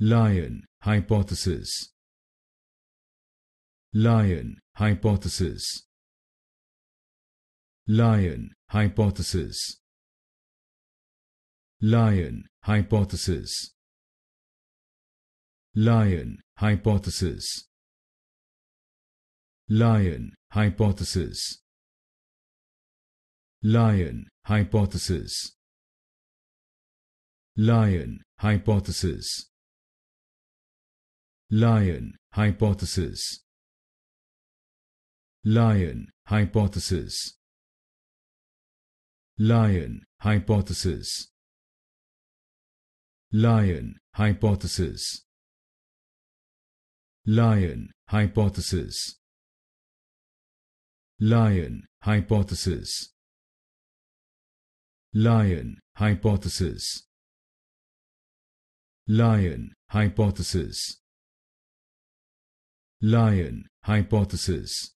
Lion hypothesis Lion hypothesis Lion hypothesis Lion hypothesis Lion hypothesis Lion hypothesis Lion hypothesis Lion hypothesis Lion hypothesis Lion hypothesis Lion hypothesis Lion hypothesis Lion hypothesis Lion hypothesis Lion hypothesis Lion hypothesis Lion Hypothesis